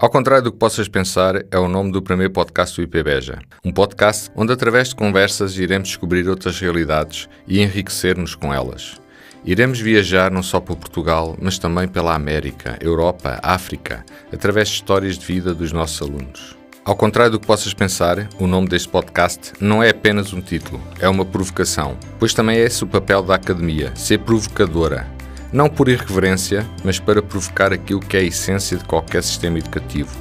Ao contrário do que possas pensar, é o nome do primeiro podcast do IPBeja. Um podcast onde, através de conversas, iremos descobrir outras realidades e enriquecer-nos com elas. Iremos viajar não só por Portugal, mas também pela América, Europa, África, através de histórias de vida dos nossos alunos. Ao contrário do que possas pensar, o nome deste podcast não é apenas um título, é uma provocação, pois também é esse o papel da academia, ser provocadora, não por irreverência, mas para provocar aquilo que é a essência de qualquer sistema educativo,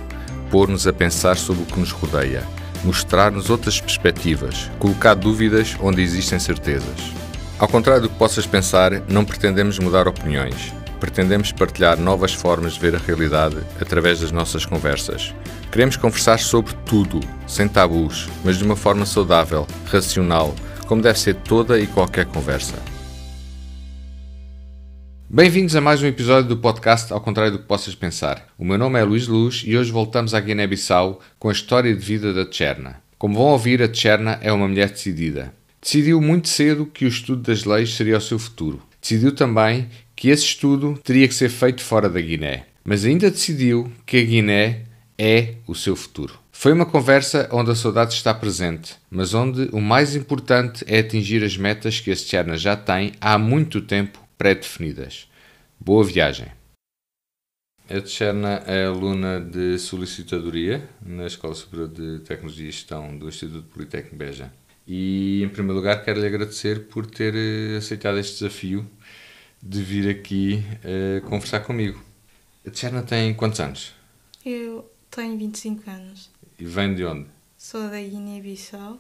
pôr-nos a pensar sobre o que nos rodeia, mostrar-nos outras perspectivas, colocar dúvidas onde existem certezas. Ao contrário do que possas pensar, não pretendemos mudar opiniões. Pretendemos partilhar novas formas de ver a realidade através das nossas conversas. Queremos conversar sobre tudo, sem tabus, mas de uma forma saudável, racional, como deve ser toda e qualquer conversa. Bem-vindos a mais um episódio do podcast Ao Contrário do que Possas Pensar. O meu nome é Luís Luz e hoje voltamos à Guiné-Bissau com a história de vida da Tcherna. Como vão ouvir, a Tcherna é uma mulher decidida. Decidiu muito cedo que o estudo das leis seria o seu futuro. Decidiu também que esse estudo teria que ser feito fora da Guiné. Mas ainda decidiu que a Guiné é o seu futuro. Foi uma conversa onde a saudade está presente, mas onde o mais importante é atingir as metas que a Tcherna já tem há muito tempo pré-definidas. Boa viagem! A Txerna é aluna de solicitadoria na Escola Superior de Tecnologia e Gestão do Instituto Politécnico Beja. E, em primeiro lugar, quero lhe agradecer por ter eh, aceitado este desafio de vir aqui uh, conversar comigo. A Txerna tem quantos anos? Eu tenho 25 anos. E vem de onde? Sou da Guiné-Bissau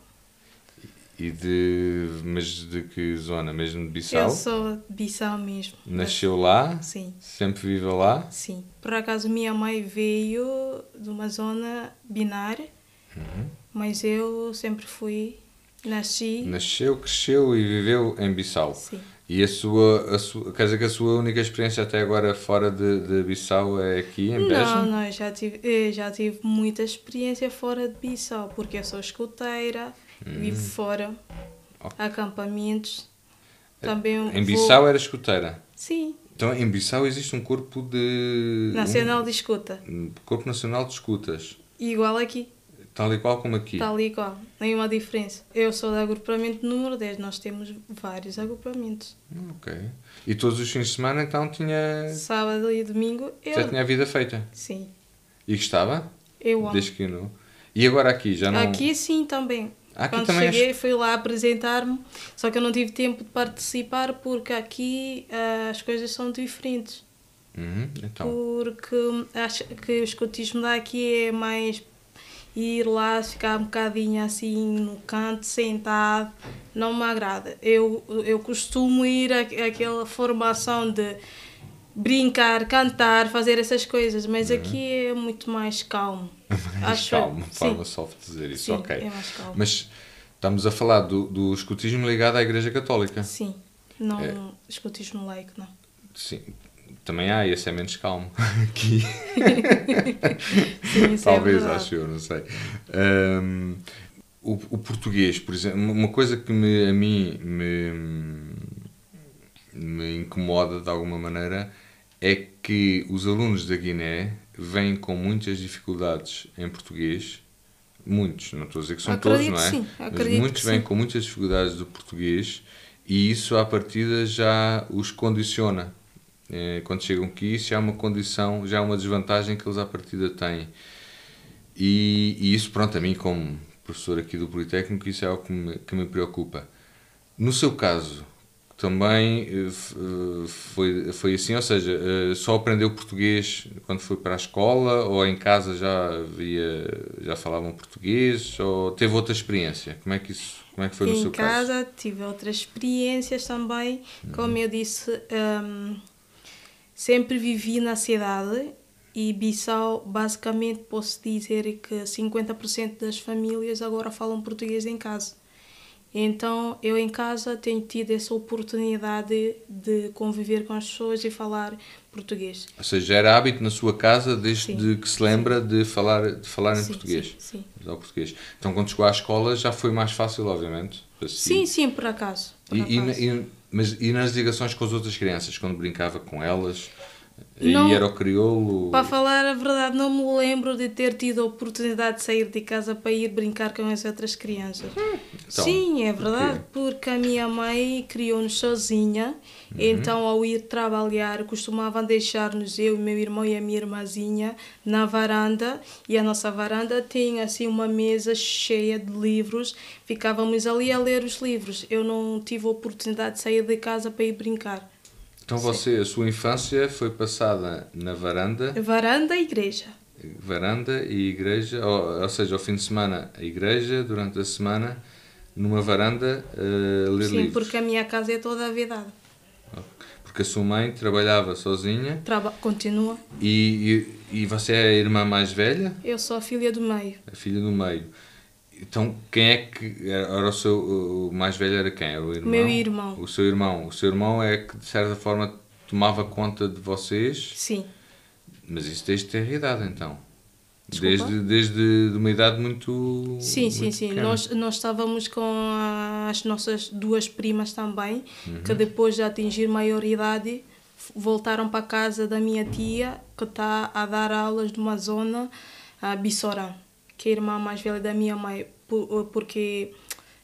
e de. Mas de que zona? Mesmo de Bissau? Eu sou de Bissau mesmo. Nasceu mas... lá? Sim. Sempre viveu lá? Sim. Por acaso, minha mãe veio de uma zona binária, uhum. mas eu sempre fui. Nasci. Nasceu, cresceu e viveu em Bissau. Sim. E a sua, a sua, quer dizer que a sua única experiência até agora fora de, de Bissau é aqui em Beja? Não, não, já tive, eh, já tive muita experiência fora de Bissau, porque eu sou escuteira, Hum. Vivo fora, okay. acampamentos. É, também em Bissau vou... era escuteira? Sim. Então em Bissau existe um corpo de. Nacional um... de escuta. corpo Nacional de Escutas. Igual aqui. Tal e qual como aqui. Tal e qual. Nenhuma diferença. Eu sou do agrupamento número 10. Nós temos vários agrupamentos. Ok. E todos os fins de semana então tinha. Sábado e domingo eu. Já tinha a vida feita? Sim. E gostava? Eu amo. Desde que não. E agora aqui já não. Aqui sim também. Aqui Quando cheguei, acho... fui lá apresentar-me, só que eu não tive tempo de participar porque aqui uh, as coisas são diferentes. Uhum, então. Porque acho que o escotismo daqui é mais ir lá, ficar um bocadinho assim no canto, sentado, não me agrada. Eu, eu costumo ir àquela formação de brincar, cantar, fazer essas coisas, mas uhum. aqui é muito mais calmo. Mais Acho calmo, forma Sim. soft dizer isso, Sim, ok. É mais calmo. Mas estamos a falar do, do escutismo ligado à Igreja Católica. Sim, não é. escutismo laico, não. Sim, também há, esse é menos calmo aqui. Sim, é Talvez, é acho eu, não sei. Um, o, o, português, por exemplo, uma coisa que me, a mim me, me incomoda de alguma maneira é que os alunos da Guiné vêm com muitas dificuldades em português. Muitos, não estou a dizer que são acredito todos, não é? Sim, Mas muitos vêm sim. com muitas dificuldades do português e isso, à partida, já os condiciona. É, quando chegam aqui, isso já é uma condição, já é uma desvantagem que eles, à partida, têm. E, e isso, pronto, a mim, como professor aqui do Politécnico, isso é algo que me, que me preocupa. No seu caso, também eh, eh, foi, foi assim, ou seja, eh, só aprendeu português quando foi para a escola ou em casa já havia, já falavam português ou teve outra experiência? Como é que isso, como é que foi no seu caso? Em casa tive outras experiências também, como uhum. eu disse, um, sempre vivi na cidade e Bissau basicamente posso dizer que 50% das famílias agora falam português em casa. Então eu em casa tenho tido essa oportunidade de conviver com as pessoas e falar português. Ou seja, era hábito na sua casa desde sim. que se lembra de falar, de falar sim, em português. Sim, sim. português. Então quando chegou à escola já foi mais fácil, obviamente. Assim. Sim, sim, por acaso. Por e, acaso. E, e, mas e nas ligações com as outras crianças, quando brincava com elas? Não, e era o crioulo? Para falar a verdade, não me lembro de ter tido a oportunidade de sair de casa para ir brincar com as outras crianças. Hum, então, Sim, é verdade, por porque a minha mãe criou-nos sozinha, uhum. então ao ir trabalhar costumavam deixar-nos, eu, meu irmão e a minha irmãzinha, na varanda, e a nossa varanda tinha assim uma mesa cheia de livros, ficávamos ali a ler os livros. Eu não tive a oportunidade de sair de casa para ir brincar. Então você, Sim. a sua infância foi passada na varanda? Varanda e igreja. Varanda e igreja, ou, ou, seja, ao fim de semana a igreja, durante a semana numa varanda uh, ler Sim, livros. Sim, porque a minha casa é toda vedada. Porque a sua mãe trabalhava sozinha. Traba continua. E, e, e você é a irmã mais velha? Eu sou a filha do meio. A filha do meio. Então, quem é que era o seu o mais velho era quem? Era o irmão? Meu irmão. O seu irmão. O seu irmão é que de certa forma tomava conta de vocês? Sim. Mas isso desde ter idade então. Desde desde de uma idade muito Sim, muito sim, sim. Nós nós estávamos com as nossas duas primas também, uhum. que depois de atingir maioridade voltaram para a casa da minha tia, que está a dar aulas de uma zona a Bissorã que é a irmã mais velha da minha mãe, eh, porque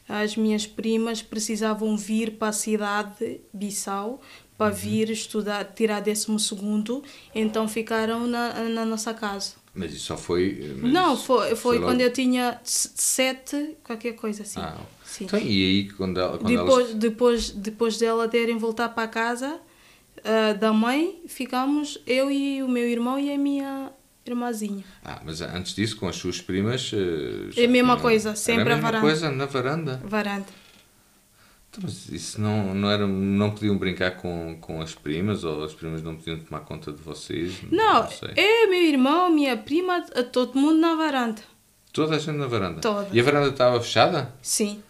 as minhas primas precisavam vir para a cidade Bissau para uhum. vir estudar, tirar 12 segundo, então ficaram na, na nossa casa. Mas isso só foi... Eh, Não, foi, foi, foi quando logo... eu tinha sete, qualquer coisa assim. Ah, Sim. Então, e aí quando, ela, quando depois, elas... depois, depois dela terem voltar para a casa uh, da mãe, ficamos eu e o meu irmão e a minha Irmãzinha. Ah, mas antes disso, com as suas primas. Eh, é a mesma tinha... coisa, sempre era a, mesma a varanda. coisa na varanda. Varanda. Então, mas isso não, não era. Não podiam brincar com, com as primas ou as primas não podiam tomar conta de vocês? Não, não sei. é meu irmão, minha prima, todo mundo na varanda. Toda a gente na varanda? Toda. E a varanda estava fechada? Sim.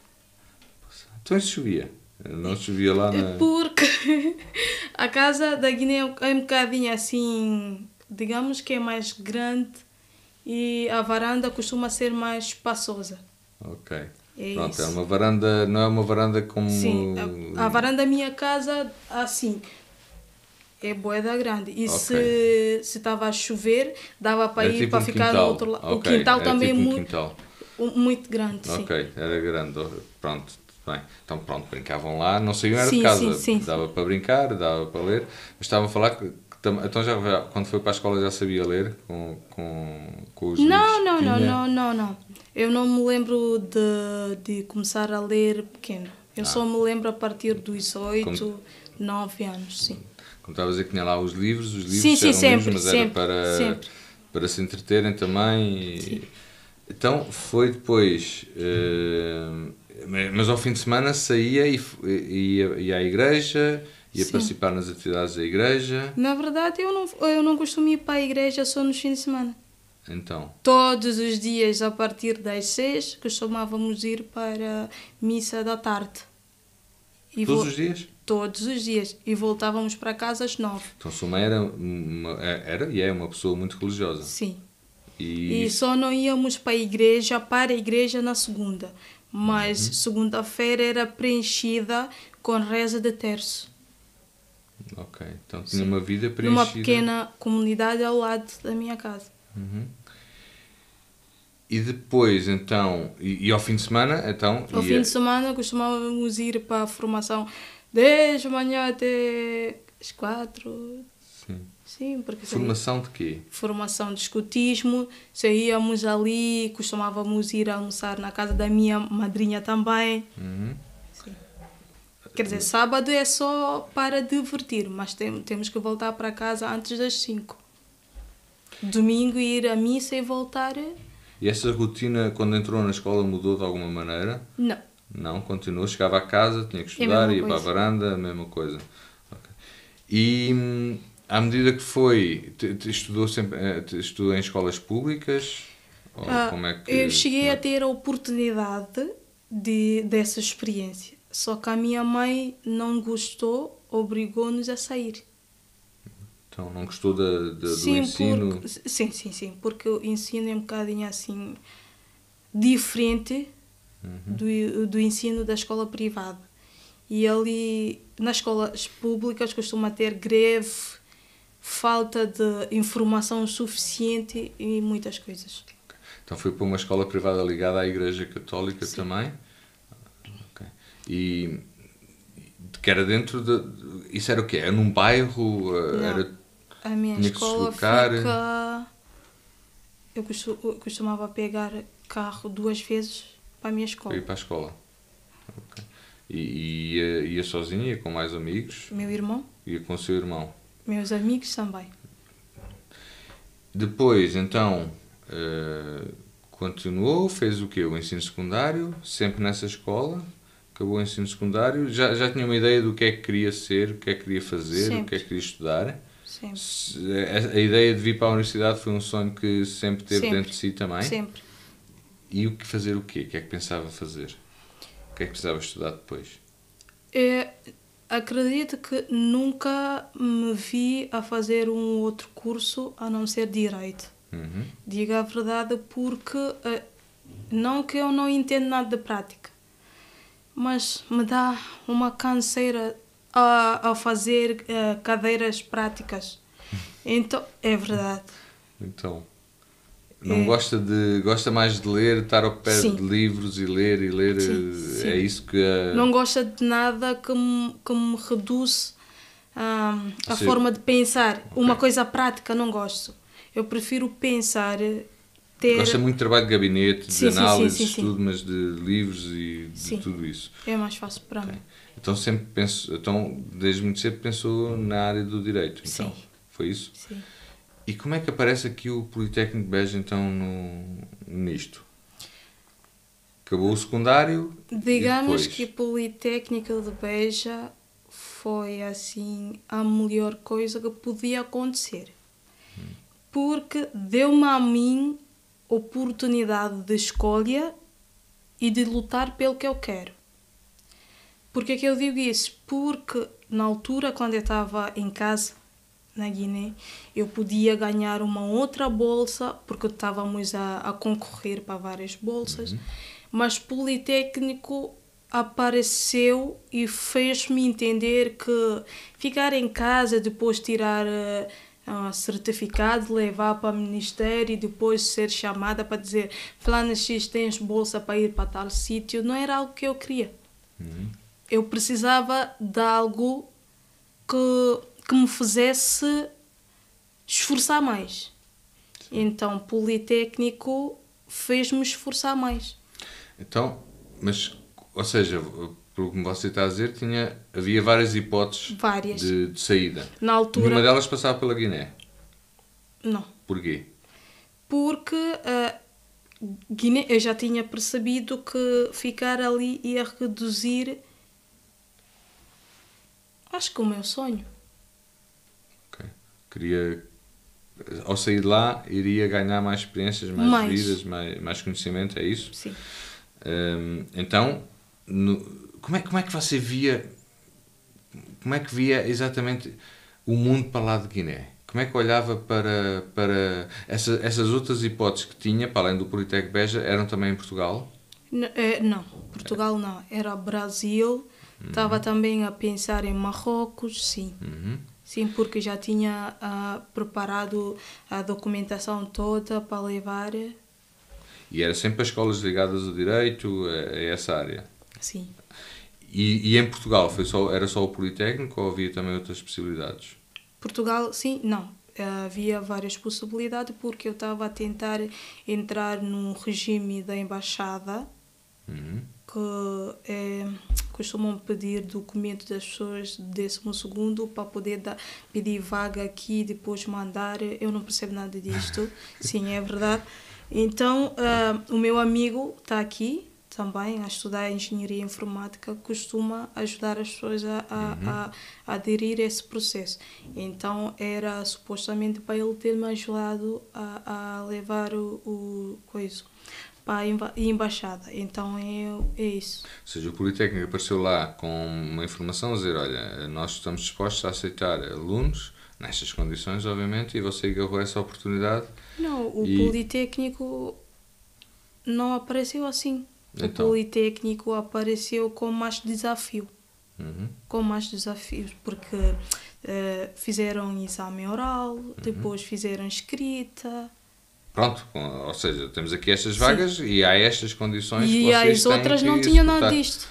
Então isso chovia. Não chovia lá é na. Porque a casa da Guiné é um bocadinho assim digamos que é mais grande e a varanda costuma ser mais espaçosa. Ok. É Pronto, é isso. é uma varanda, não é uma varanda como. Sim, a, a varanda da minha casa, assim, é boeda grande. E okay. se estava a chover, dava é para é ir tipo para um ficar quintal. no outro lado. Okay. O quintal é também é tipo é um muito, quintal. muito grande. Ok, era grande. Pronto, bem. Então, pronto, brincavam lá, não saíam era sim, de casa. Sim, dava para brincar, dava para ler. Mas estavam a falar que então já quando foi para a escola já sabia ler com, com, com os não, não, não, não, não, não. Eu não me lembro de, de começar a ler pequeno. Eu ah. só me lembro a partir dos 8, Como... 9 anos, sim. Como estava a dizer que tinha lá os livros, os livros sim, sim, sempre, livros, mas sempre, para, sempre. para se entreterem também. Sim. Então foi depois. Uh, mas ao fim de semana saía e ia à igreja ia participar nas atividades da igreja? Na verdade, eu não, eu não costumo ir para a igreja só nos fins de semana. Então? Todos os dias, a partir das seis, costumávamos ir para a missa da tarde. E Todos os dias? Todos os dias. E voltávamos para casa às nove. Então, sua mãe era, uma, é, era e é uma pessoa muito religiosa. Sim. E... e só não íamos para a igreja, para a igreja na segunda. Mas uhum. segunda-feira era preenchida com reza de terço. Ok, então tinha Sim. uma vida preenchida. Numa pequena comunidade ao lado da minha casa. Uhum. E depois, então, e, e, ao fim de semana, então... Ao fim é- de semana costumávamos ir para a formação desde manhã até as quatro. Sim. Sim, porque... Formação de quê? Formação de escutismo. Saíamos ali, costumávamos ir almoçar na casa da minha madrinha também. Uhum. Quer dizer, sábado é só para divertir, mas tem, temos que voltar para casa antes das 5. Domingo ir à missa e voltar. É- e essa rotina, quando entrou na escola, mudou de alguma maneira? Não. Não, continuou. Chegava a casa, tinha que é estudar, é ia coisa. para a varanda, a mesma coisa. Okay. E hum, à medida que foi, te, te estudou sempre eh, te estudou em escolas públicas? Ou ah, como é que, eu cheguei é? a ter a oportunidade de, dessa experiência só que a minha mãe não gostou, obrigou-nos a sair. Então, não gostou da, sim, do ensino? Porque, sim, sim, sim, porque o ensino é um bocadinho assim diferente uhum. do, do ensino da escola privada. E ali, nas escolas públicas, costuma ter greve, falta de informação suficiente e muitas coisas. Então foi para uma escola privada ligada à Igreja Católica sim. também? E que era dentro de. Isso era o quê? Era num bairro? Eh, Não. Era, a minha tinha escola fica... Eu costumava pegar carro duas vezes para a minha escola. Para ir para a escola. Okay. E ia, eh, ia sozinha, ia com mais amigos? Meu irmão. Ia com seu irmão? Meus amigos também. Depois, então, uh, continuou, fez o quê? O ensino secundário, sempre nessa escola? acabou o ensino secundário, já, já tinha uma ideia do que é que queria ser, o que é que queria fazer, sempre. o que é que queria estudar. A, a, ideia de vir para a universidade foi um sonho que sempre teve sempre. dentro de si também. Sempre. E o que fazer o quê? O que é que pensava fazer? O que é que precisava estudar depois? É, acredito que nunca me vi a fazer um outro curso a não ser direito. Uhum. Diga a verdade porque eh, não que eu não entendo nada da prática mas me dá uma canseira a, a fazer uh, cadeiras práticas. Então, é verdade. Então, é. não é. gosta de gosta mais de ler, estar ao pé sim. de livros e ler e ler, sim, eh, sim. é isso que Não gosta de nada que me, que me reduz um, a forma de pensar. Okay. Uma coisa prática não gosto. Eu prefiro pensar ter. Gosta muito de trabalho de gabinete, de sim, análise, sim, sim, tudo, mas de livros e de tudo isso. É mais fácil para okay. mim. Então sempre penso, então desde muito cedo pensou na área do direito. Então, sim. Foi isso? Sim. E como é que aparece aqui o Politécnico de Beja então no, nisto? Acabou o secundário? Digamos que a Politécnica de Beja foi assim a melhor coisa que podia acontecer. Hum. Porque deu-me a mim oportunidade de escolha e de lutar pelo que eu quero. Porque é que eu digo isso? Porque na altura, quando eu estava em casa, na Guiné, eu podia ganhar uma outra bolsa, porque estávamos a, a concorrer para várias bolsas, uhum. mas Politécnico apareceu e fez-me entender que ficar em casa, depois tirar eh, ah, certificado, levar para o ministério e depois ser chamada para dizer Flana X tens bolsa para ir para tal sítio, não era algo que eu queria. Uhum. Eu precisava de algo que, que me fizesse esforçar mais. Então, Politécnico fez-me esforçar mais. Então, mas, ou seja, pelo que você está a dizer, tinha, havia várias hipóteses várias. De, de, saída. Na altura. Nenhuma delas passava pela Guiné? Não. Porquê? Porque uh, Guiné, eu já tinha percebido que ficar ali ia reduzir. Acho que o meu sonho. Ok. Queria. Ao sair de lá, iria ganhar mais experiências, mais, mais. vidas, mais, mais conhecimento, é isso? Sim. Um, então, no, como é, como é que você via como é que via exatamente o mundo para lá de Guiné? Como é que olhava para, para essa, essas outras hipóteses que tinha, para além do Politec Beja, eram também em Portugal? Não, eh, não Portugal não, era Brasil. Uhum. Estava também a pensar em Marrocos, sim. Uhum. Sim, porque já tinha uh, preparado a documentação toda para levar. E era sempre as escolas ligadas ao direito, eh, a essa área? Sim. E, e, em Portugal foi só, era só o Politécnico ou havia também outras possibilidades? Portugal, sim, não. Havia várias possibilidades porque eu estava a tentar entrar num regime da embaixada uhum. que é, costumam pedir documento das pessoas décimo segundo para poder pedir vaga aqui depois mandar. Eu não percebo nada disto. sim, é verdade. Então, uh, o meu amigo está aqui, também a estudar engenharia informática costuma ajudar as pessoas a, uhum. a, aderir a esse processo. Então era supostamente para ele ter me ajudado a, a levar o, o coisa para a embaixada. Então é, é isso. Ou seja, o Politécnico apareceu lá com uma informação a dizer: olha, nós estamos dispostos a aceitar alunos nestas condições, obviamente, e você agarrou essa oportunidade. Não, o e... Politécnico não apareceu assim. Então. O Politécnico apareceu com mais desafio. Uhum. Com mais desafios, porque uh, fizeram exame oral, uhum. depois fizeram escrita. Pronto, ou seja, temos aqui estas vagas Sim. e há estas condições e E as outras não tinham nada disto.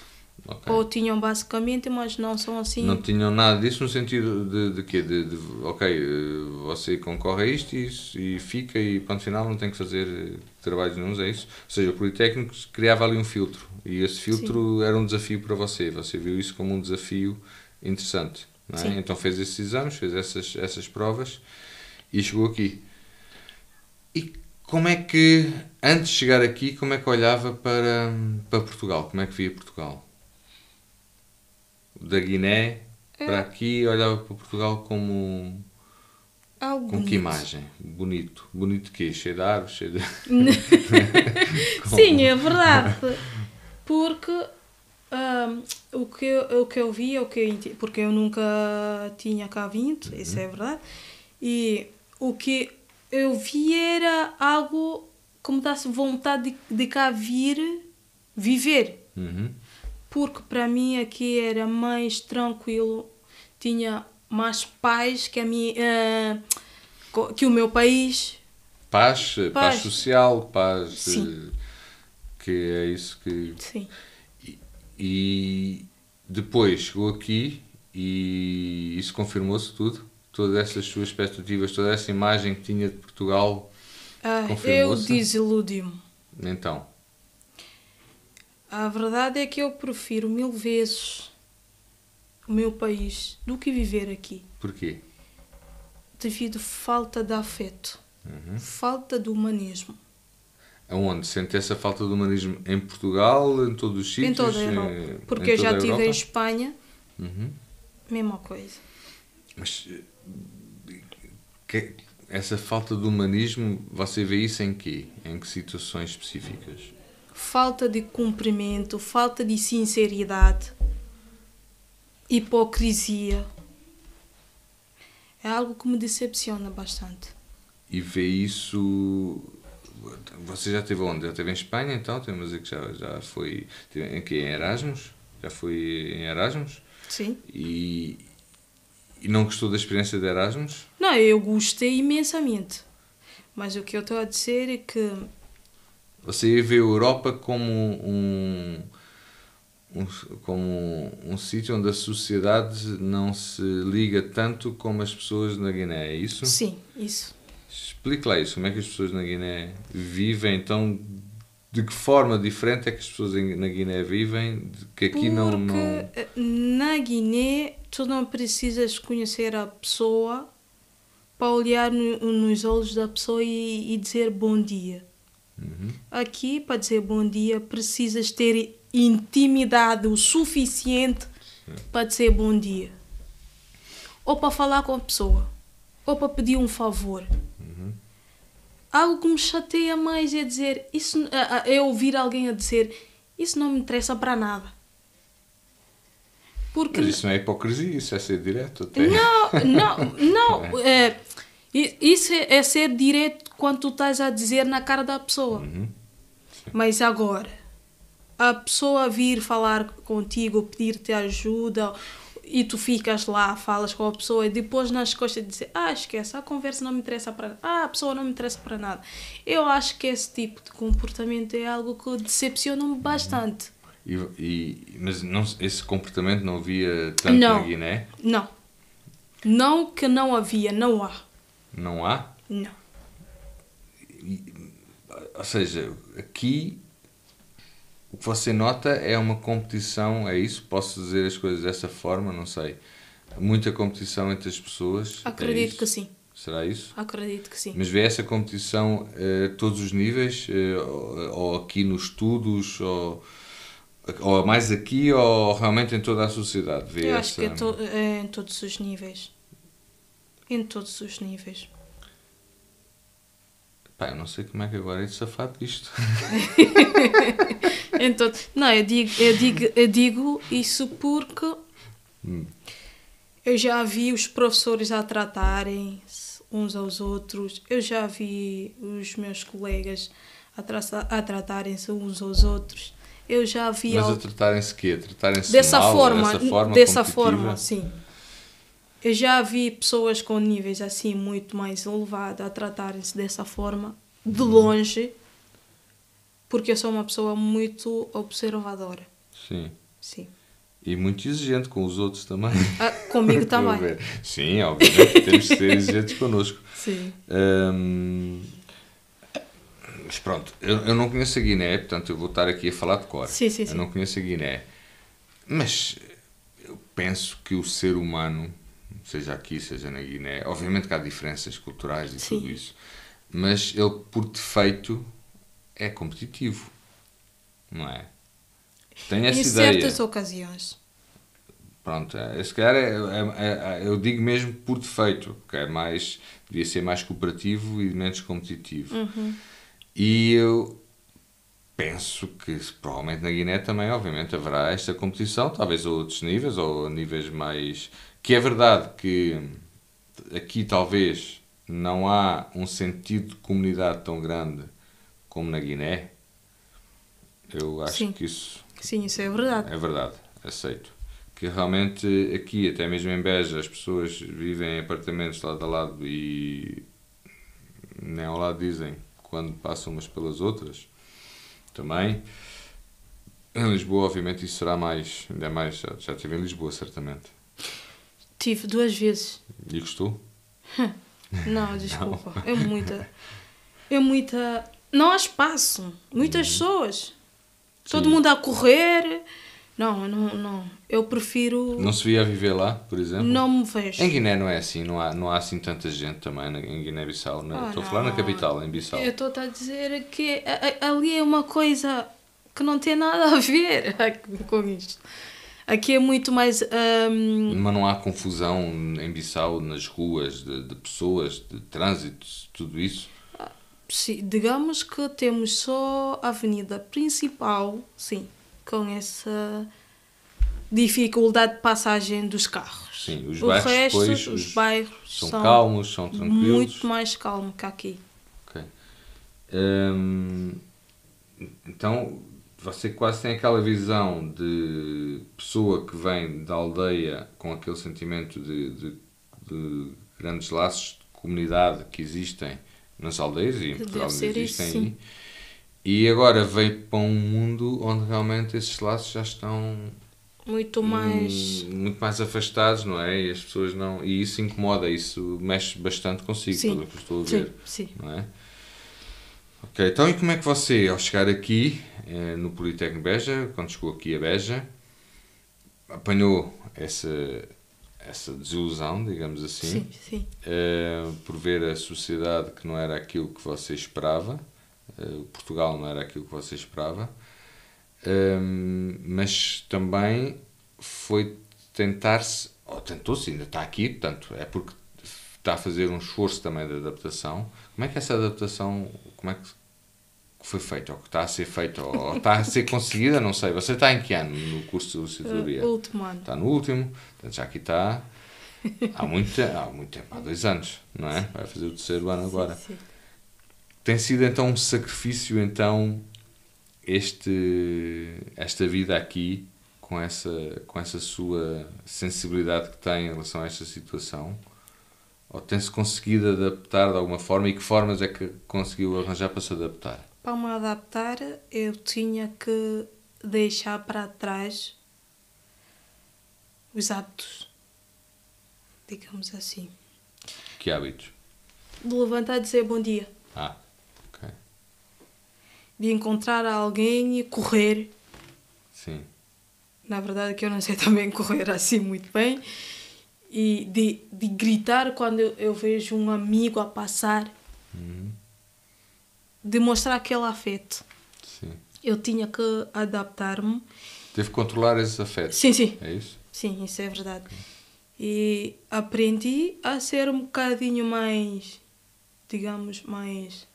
Okay. Ou tinham basicamente, mas não são assim. Não tinham nada disso no sentido de, de quê? De, de, ok, eh, você concorre a isto e, e fica e ponto final, não tem que fazer eh, trabalhos nenhums, é isso? Ou seja, o Politécnico criava ali um filtro e esse filtro Sim. era um desafio para você, você viu isso como um desafio interessante. É? Então fez esses exames, fez essas, essas provas e chegou aqui. E como é que, antes de chegar aqui, como é que olhava para, para Portugal? Como é que via Portugal? da Guiné é. para aqui olhava para Portugal como. Algo com que imagem? Bonito. Bonito que Cheio de árvores, cheio de... Sim, é verdade. Porque um, o, que eu, o que eu vi, é o que eu, porque eu nunca tinha cá vindo, uhum. isso é verdade. E o que eu vi era algo como dá-se vontade de, de cá vir viver. Uhum porque para mim aqui era mais tranquilo, tinha mais paz que a minha uh, que o meu país. Paz, paz, paz social, paz Sim. que é isso que Sim. E, e depois chegou aqui e isso confirmou-se tudo, todas essas suas expectativas, toda essa imagem que tinha de Portugal. Uh, eu desiludi-me. Então. A verdade é que eu prefiro mil vezes o meu país do que viver aqui. Porquê? Devido falta de afeto, uhum. falta de humanismo. Aonde? Sente essa falta de humanismo? Em Portugal, em todos os sítios? Em toda a Europa. Eh, Porque eu já estive em Espanha, uhum. mesma coisa. Mas eh, que, essa falta de humanismo, você vê isso em quê? Em que situações específicas? falta de cumprimento, falta de sinceridade, hipocrisia. É algo que me decepciona bastante. E vê isso. Você já esteve onde? Já esteve em Espanha então? Temos aqui que já, já foi. Em que? Em Erasmus? Já foi em Erasmus? Sim. E, e não gostou da experiência de Erasmus? Não, eu gostei imensamente. Mas o que eu estou a dizer é que você vê a Europa como um, um como um sítio onde a sociedade não se liga tanto como as pessoas na Guiné, é isso? Sim, isso. Explique lá isso, como é que as pessoas na Guiné vivem então de que forma diferente é que as pessoas na Guiné vivem que aqui Porque não, não eh, na Guiné tu não precisas conhecer a pessoa para olhar no, nos olhos da pessoa e, e dizer bom dia Uhum. Aqui, para dizer bom dia, precisas ter intimidade o suficiente Sim. para dizer bom dia. Ou para falar com a pessoa. Ou para pedir um favor. Uhum. Algo que me chateia mais é dizer isso, é ouvir alguém a dizer isso não me interessa para nada. Porque... Mas isso não é hipocrisia, isso é ser direto. Até. Não, não, não. É, é isso é, é ser direto quando tu estás a dizer na cara da pessoa. Uhum. Mas agora, a pessoa vir falar contigo, pedir-te ajuda e tu ficas lá, falas com a pessoa e depois nas costas dizer, ah, esquece, a conversa não me interessa para nada, ah, a pessoa não me interessa para nada. Eu acho que esse tipo de comportamento é algo que decepciona-me bastante. E, e, mas não, esse comportamento não havia tanto não, na Guiné? Não. Não que não havia, não há. Não há? Não ou seja, aqui o que você nota é uma competição, é isso? Posso dizer as coisas dessa forma? Não sei. Muita competição entre as pessoas. É Acredito é que sim. Será isso? Acredito que sim. Mas vê essa competição a eh, todos os níveis? Eh, ou aqui nos estudos? Ou, ou mais aqui? Ou realmente em toda a sociedade? Vê Eu essa... acho que é to é em todos os níveis. Em todos os níveis. Pá, eu não sei como é que agora é de safar disto. então, não, eu digo, eu, digo, eu digo isso porque hum. eu já vi os professores a tratarem uns aos outros, eu já vi os meus colegas a, traça, a tratarem-se uns aos outros, eu já vi. Mas ao... a tratarem-se quê? Tratarem-se dessa mal, forma, dessa forma, dessa forma, sim eu já vi pessoas com níveis assim muito mais elevados a tratarem-se dessa forma, de uhum. longe, porque eu sou uma pessoa muito observadora. Sim. Sim. E muito exigente com os outros também. Ah, comigo também. Ver. Sim, obviamente, temos de ser exigentes connosco. Sim. Um, mas pronto, eu, eu não conheço a Guiné, portanto eu vou estar aqui a falar de cor. Sim, sim, sim. Eu não conheço a Guiné. Mas eu penso que o ser humano seja aqui, seja na Guiné. Obviamente que há diferenças culturais e Sim. tudo isso, mas ele, por defeito, é competitivo, não é? Tem essa em ideia. Em certas ocasiões. Pronto, é, se calhar é, é, é, é, eu digo mesmo por defeito, que é mais, devia ser mais cooperativo e menos competitivo. Uhum. E eu penso que provavelmente na Guiné também, obviamente, haverá esta competição, talvez a outros níveis ou a níveis mais que é verdade que aqui talvez não há um sentido de comunidade tão grande como na Guiné. Eu acho Sim. que isso. Sim, isso é verdade. É verdade, aceito. Que realmente aqui, até mesmo em Beja, as pessoas vivem em apartamentos lado a lado e nem ao lado dizem quando passam umas pelas outras. Também. Em Lisboa, obviamente, isso será mais. Ainda é mais, já, já estive em Lisboa, certamente. Tive duas vezes. E gostou? não, desculpa. Não. É muita. É muita. Não há espaço. Muitas hum. pessoas. Sim. Todo mundo a correr. Não, não, não. Eu prefiro. Não se via a viver lá, por exemplo? Não me vejo. Em Guiné não é assim, não há, não há assim tanta gente também em Guiné-Bissau. Né? Estou ah, a falar na capital, em Bissau. Eu estou a dizer que ali é uma coisa que não tem nada a ver com isto. Aqui é muito mais. Um... Mas não há confusão em Bissau, nas ruas, de, de pessoas, de trânsito, tudo isso? Sim, digamos que temos só a avenida principal, sim, com essa dificuldade de passagem dos carros. Sim, os o bairros, resto, depois, os, os bairros são, são, calmos, são tranquilos. Muito mais calmo que aqui. Ok. Hum, então, você quase tem aquela visão de pessoa que vem da aldeia com aquele sentimento de, de, de grandes laços de comunidade que existem nas aldeias e em Portugal existem isso, e agora veio para um mundo onde realmente esses laços já estão muito hum, mais muito mais afastados não é e as pessoas não e isso incomoda isso mexe bastante consigo sim, pelo que estou a ver sim, sim. não é Ok, então e como é que você, ao chegar aqui eh, no Politécnico Beja, quando chegou aqui a Beja, apanhou essa, essa desilusão, digamos assim, sim, sim. Eh, por ver a sociedade que não era aquilo que você esperava, eh, Portugal não era aquilo que você esperava, mas também foi tentar-se, ou tentou-se, ainda está aqui, portanto, é porque está a fazer um esforço também de adaptação como é que essa adaptação, como é que foi feita, ou que está a ser feita, ou está a ser conseguida, não sei. Você está em que ano no curso de Licenciatura? Uh, último ano. Está no último, já aqui está há muito, há muito tempo, há dois anos, não é? Vai fazer o terceiro ano agora. Sim, sim. Tem sido então um sacrifício, então, este, esta vida aqui, com essa, com essa sua sensibilidade que tem em relação a esta situação? ou tem-se conseguido adaptar de alguma forma e que formas é que conseguiu arranjar para se adaptar? Para me adaptar, eu tinha que deixar para trás os hábitos, digamos assim. Que hábitos? De levantar e dizer bom dia. Ah, ok. De encontrar alguém e correr. Sim. Na verdade, que eu não sei também correr assim muito bem e de, de gritar quando eu, eu vejo um amigo a passar, uhum. de mostrar aquele afeto. Sim. Eu tinha que adaptar-me. Teve que controlar esses afetos. Sim, sim. É isso? Sim, isso é verdade. Okay. E aprendi a ser um bocadinho mais, digamos, mais.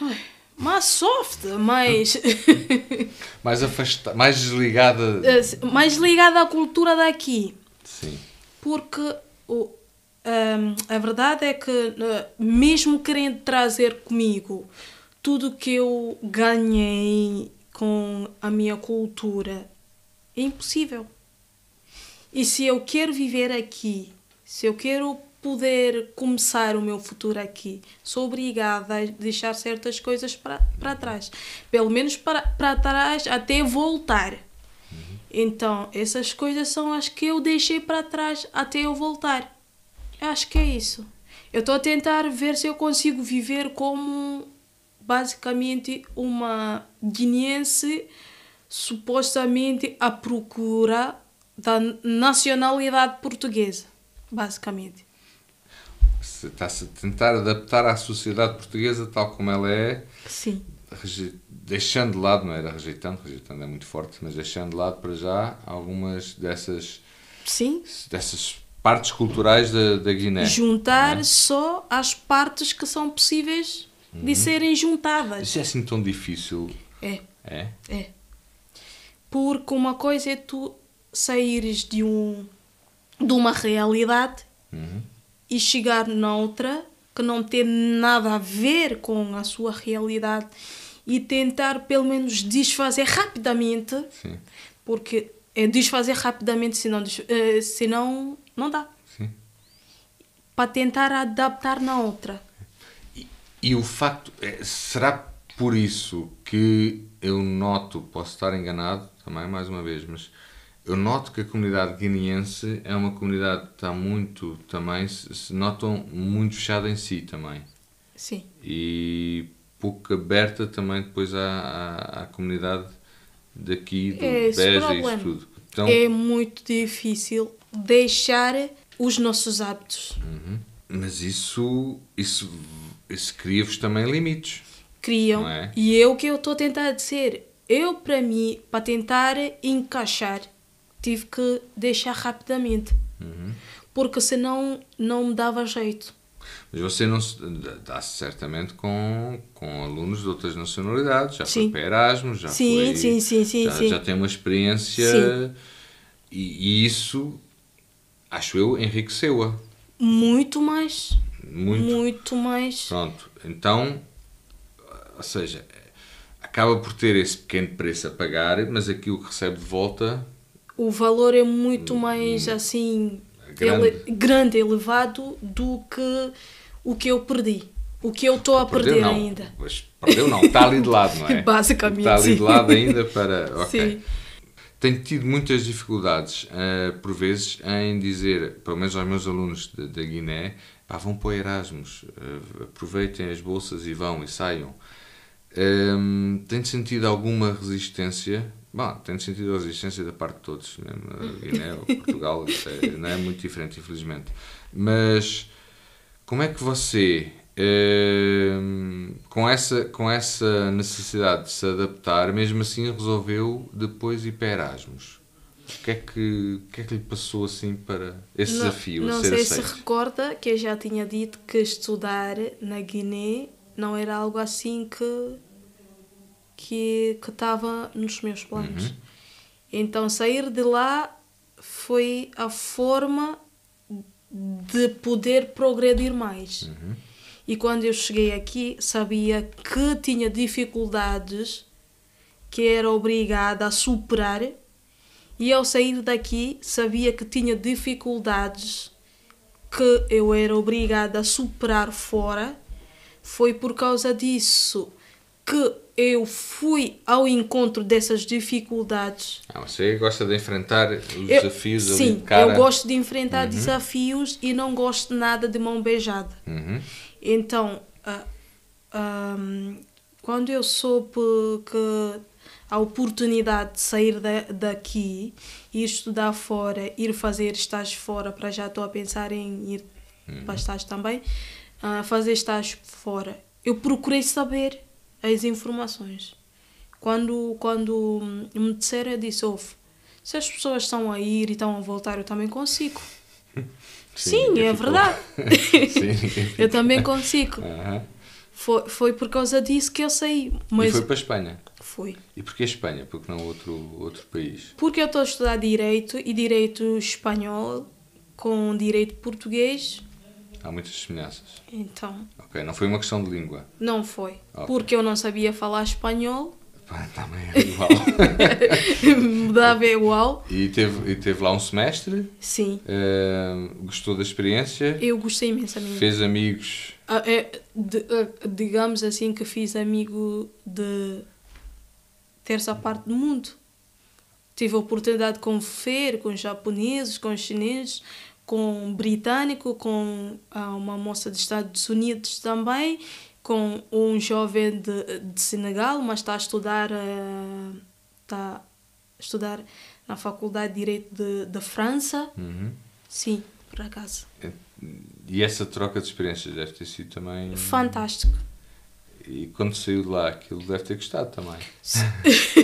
Ai, mais soft, mais. mais afastada, mais desligada. Eh, mais ligada à cultura daqui. Sim. Porque o, um, a verdade é que, eh, mesmo querendo trazer comigo tudo que eu ganhei com a minha cultura, é impossível. E se eu quero viver aqui, se eu quero poder começar o meu futuro aqui, sou obrigada a deixar certas coisas para trás. Pelo menos para trás até voltar então, essas coisas são as que eu deixei para trás até eu voltar. Eu acho que é isso. Eu estou a tentar ver se eu consigo viver como basicamente uma guineense supostamente à procura da nacionalidade portuguesa, basicamente. Está-se a tentar adaptar à sociedade portuguesa tal como ela é. Sim deixando de lado, não era rejeitando, rejeitando é muito forte, mas deixando de lado para já algumas dessas, Sim. dessas partes culturais da, da Guiné. Juntar é? só as partes que são possíveis uhum. de serem juntadas. Isso é assim tão difícil. É. É? É. Porque uma coisa é tu saíres de, um, de uma realidade uhum. e chegar noutra que não tem nada a ver com a sua realidade e tentar pelo menos desfazer rapidamente, Sim. porque é desfazer rapidamente, senão, eh, senão não dá. Sim. Para tentar adaptar na outra. E, e o facto, é, será por isso que eu noto, posso estar enganado também mais uma vez, mas eu noto que a comunidade guineense é uma comunidade que está muito também, se, se notam muito fechada em si também. Sim. E pouco aberta também depois à, à, à comunidade daqui, do é Beja e isso tudo. Então, é muito difícil deixar os nossos hábitos. Uhum. Mas isso, isso, isso cria-vos também limites. Criam. É? E é o que eu estou a tentar dizer. Eu, para mim, para tentar encaixar, tive que deixar rapidamente. Uhum. Porque senão não me dava jeito. Mas você não dá-se certamente com, com alunos de outras nacionalidades, já sim. foi para Erasmus, já sim, foi, sim, sim, sim, já, sim. já tem uma experiência e, e, isso acho eu enriqueceu-a. Muito mais. Muito. Muito mais. Pronto. Então, ou seja, acaba por ter esse pequeno preço a pagar, mas aquilo que recebe de volta. O valor é muito hum, mais hum. assim grande. Ele, é grande, elevado do que o que eu perdi. O que eu estou a perder não. ainda. Mas perdeu não, está ali de lado, não é? Basicamente. Está ali de lado ainda para. Okay. Sim. Tenho tido muitas dificuldades, uh, por vezes, em dizer, pelo menos aos meus alunos da Guiné, pá, vão para o Erasmus, uh, aproveitem as bolsas e vão e saiam. Um, ehm, tenho sentido alguma resistência Bom, tendo sentido a resistência da parte de todos, mesmo Guiné, ou Portugal, é, não é muito diferente, infelizmente. Mas como é que você, ehm, com, essa, com essa necessidade de se adaptar, mesmo assim resolveu depois ir para Erasmus? O que, é que, o que é que lhe passou assim para esse não, desafio? Não sei se recorda que eu já tinha dito que estudar na Guiné não era algo assim que que estava nos meus planos. Uhum. Então sair de lá foi a forma de poder progredir mais. Uhum. E quando eu cheguei aqui, sabia que tinha dificuldades que era obrigada a superar, e ao sair daqui, sabia que tinha dificuldades que eu era obrigada a superar fora. Foi por causa disso que eu fui ao encontro dessas dificuldades. Ah, você gosta de enfrentar os eu, desafios sim, ali de cara. eu gosto de enfrentar uhum. desafios e não gosto nada de mão beijada. Uhum. Então, uh, ah, um, quando eu soube que a oportunidade de sair da, daqui e estudar fora, ir fazer estágio fora, para já estou a pensar em ir uhum. para estágio também, uh, fazer estágio fora, eu procurei saber as informações. Quando, quando me disseram, eu disse: ouve, se as pessoas estão a ir e estão a voltar, eu também consigo. Sim, Sim é verdade. Sim, eu também consigo. Uh -huh. Foi, foi por causa disso que eu saí. Mas... E foi para a Espanha? Foi. E porquê Espanha? Porque não outro, outro país? Porque eu estou a estudar Direito e Direito Espanhol com Direito Português Há muitas semelhanças. Então. Ok, não foi uma questão de língua. Não foi. Okay. Porque eu não sabia falar espanhol. Também é igual. Mudava igual. E teve, e teve lá um semestre? Sim. Uh, gostou da experiência? Eu gostei imensamente. Fez amigos? Uh, é, de, uh, digamos assim que fiz amigo de terça parte do mundo. Tive a oportunidade de conferir com os japoneses, com os chineses, com um britânico, com ah, uma moça dos Estados Unidos também, com um jovem de, de Senegal, mas está a estudar, ah, está a estudar na Faculdade de Direito da França. Uhum. Sim, por acaso. É, e essa troca de experiências deve ter sido também. Fantástico. E quando saiu de lá, aquilo deve ter gostado também.